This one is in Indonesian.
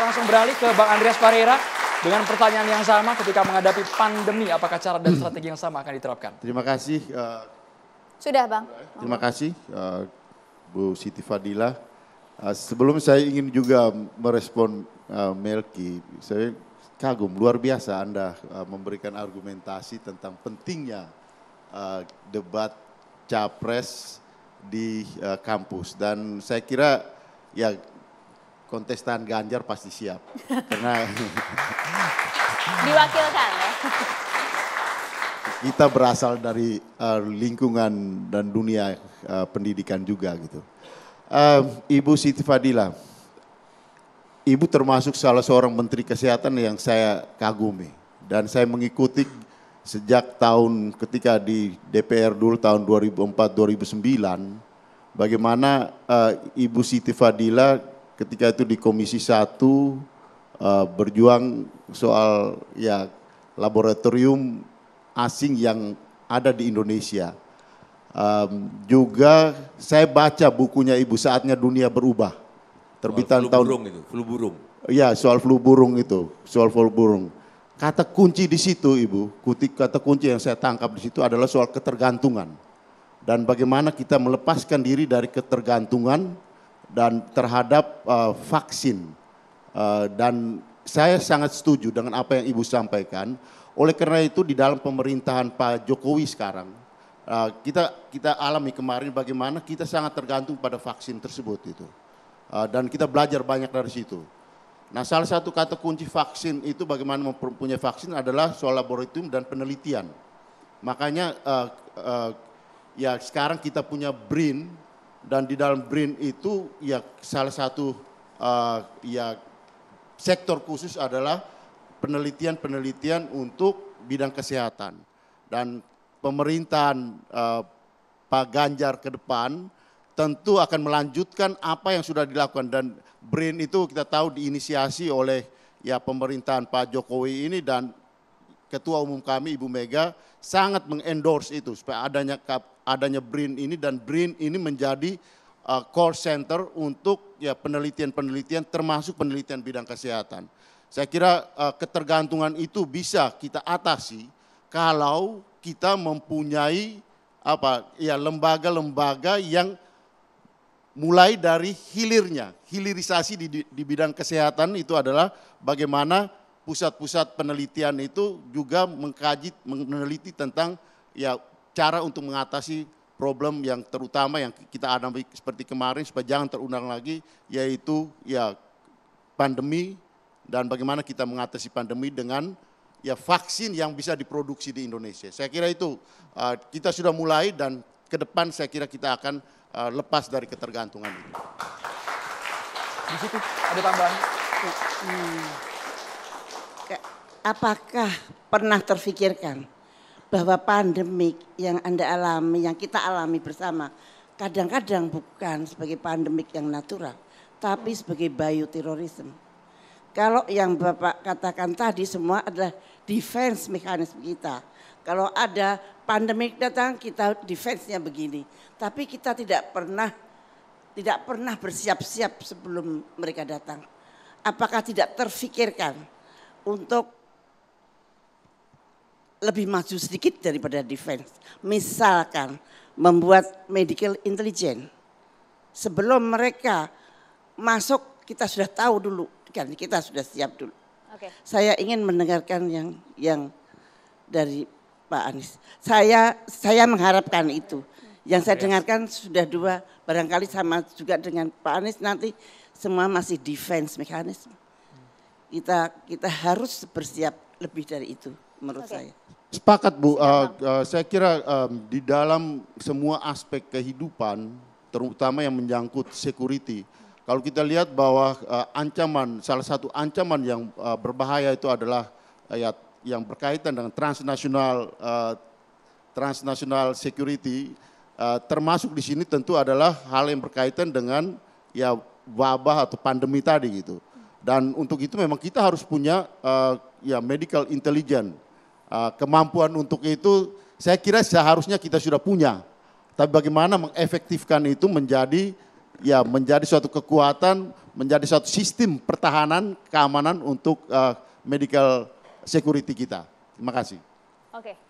akan langsung beralih ke Bang Andreas Pareira dengan pertanyaan yang sama ketika menghadapi pandemi, apakah cara dan strategi yang sama akan diterapkan? Terima kasih. Uh, Sudah Bang. Terima kasih uh, Bu Siti Fadila. Uh, sebelum saya ingin juga merespon uh, Melki, saya kagum luar biasa Anda uh, memberikan argumentasi tentang pentingnya uh, debat capres di uh, kampus dan saya kira ya kontestan Ganjar pasti siap. Karena diwakilkan ya. Kita berasal dari uh, lingkungan dan dunia uh, pendidikan juga gitu. Uh, Ibu Siti Fadila, Ibu termasuk salah seorang Menteri Kesehatan yang saya kagumi dan saya mengikuti sejak tahun ketika di DPR dulu tahun 2004-2009 bagaimana uh, Ibu Siti Fadila ketika itu di Komisi 1 uh, eh, berjuang soal ya laboratorium asing yang ada di Indonesia. Um, juga saya baca bukunya Ibu Saatnya Dunia Berubah. Terbitan soal flu tahun burung itu, flu burung. Iya, soal flu burung itu, soal flu burung. Kata kunci di situ Ibu, kutik kata kunci yang saya tangkap di situ adalah soal ketergantungan. Dan bagaimana kita melepaskan diri dari ketergantungan dan terhadap uh, vaksin. Uh, dan saya sangat setuju dengan apa yang Ibu sampaikan. Oleh karena itu di dalam pemerintahan Pak Jokowi sekarang uh, kita kita alami kemarin bagaimana kita sangat tergantung pada vaksin tersebut itu. Uh, dan kita belajar banyak dari situ. Nah, salah satu kata kunci vaksin itu bagaimana mempunyai vaksin adalah soal laboratorium dan penelitian. Makanya uh, uh, ya sekarang kita punya BRIN dan di dalam BRIN itu ya salah satu uh, ya sektor khusus adalah penelitian-penelitian untuk bidang kesehatan dan pemerintahan uh, Pak Ganjar ke depan tentu akan melanjutkan apa yang sudah dilakukan dan BRIN itu kita tahu diinisiasi oleh ya pemerintahan Pak Jokowi ini dan Ketua Umum kami Ibu Mega sangat mengendorse itu supaya adanya adanya BRIN ini dan BRIN ini menjadi uh, core center untuk ya penelitian-penelitian termasuk penelitian bidang kesehatan. Saya kira uh, ketergantungan itu bisa kita atasi kalau kita mempunyai apa ya lembaga-lembaga yang mulai dari hilirnya. Hilirisasi di, di, di bidang kesehatan itu adalah bagaimana pusat-pusat penelitian itu juga mengkaji, meneliti tentang ya cara untuk mengatasi problem yang terutama yang kita ada seperti kemarin supaya jangan terulang lagi yaitu ya pandemi dan bagaimana kita mengatasi pandemi dengan ya vaksin yang bisa diproduksi di Indonesia. Saya kira itu uh, kita sudah mulai dan ke depan saya kira kita akan uh, lepas dari ketergantungan itu. Di situ ada tambahan apakah pernah terfikirkan bahwa pandemik yang Anda alami, yang kita alami bersama, kadang-kadang bukan sebagai pandemik yang natural, tapi sebagai bioterorisme. Kalau yang Bapak katakan tadi semua adalah defense mekanisme kita. Kalau ada pandemik datang kita defense-nya begini. Tapi kita tidak pernah tidak pernah bersiap-siap sebelum mereka datang. Apakah tidak terfikirkan untuk lebih maju sedikit daripada defense. Misalkan membuat medical intelligence. Sebelum mereka masuk kita sudah tahu dulu kan kita sudah siap dulu. Okay. Saya ingin mendengarkan yang yang dari Pak Anies. Saya saya mengharapkan itu. Yang saya dengarkan sudah dua barangkali sama juga dengan Pak Anies nanti semua masih defense mekanisme. Kita kita harus bersiap lebih dari itu menurut okay. saya. Sepakat Bu, uh, uh, saya kira um, di dalam semua aspek kehidupan, terutama yang menyangkut security, kalau kita lihat bahwa uh, ancaman, salah satu ancaman yang uh, berbahaya itu adalah uh, ya, yang berkaitan dengan transnasional uh, transnasional security, uh, termasuk di sini tentu adalah hal yang berkaitan dengan ya wabah atau pandemi tadi gitu. Dan untuk itu memang kita harus punya uh, ya medical intelligence. Uh, kemampuan untuk itu saya kira seharusnya kita sudah punya. Tapi bagaimana mengefektifkan itu menjadi ya menjadi suatu kekuatan, menjadi suatu sistem pertahanan keamanan untuk uh, medical security kita. Terima kasih. Oke. Okay.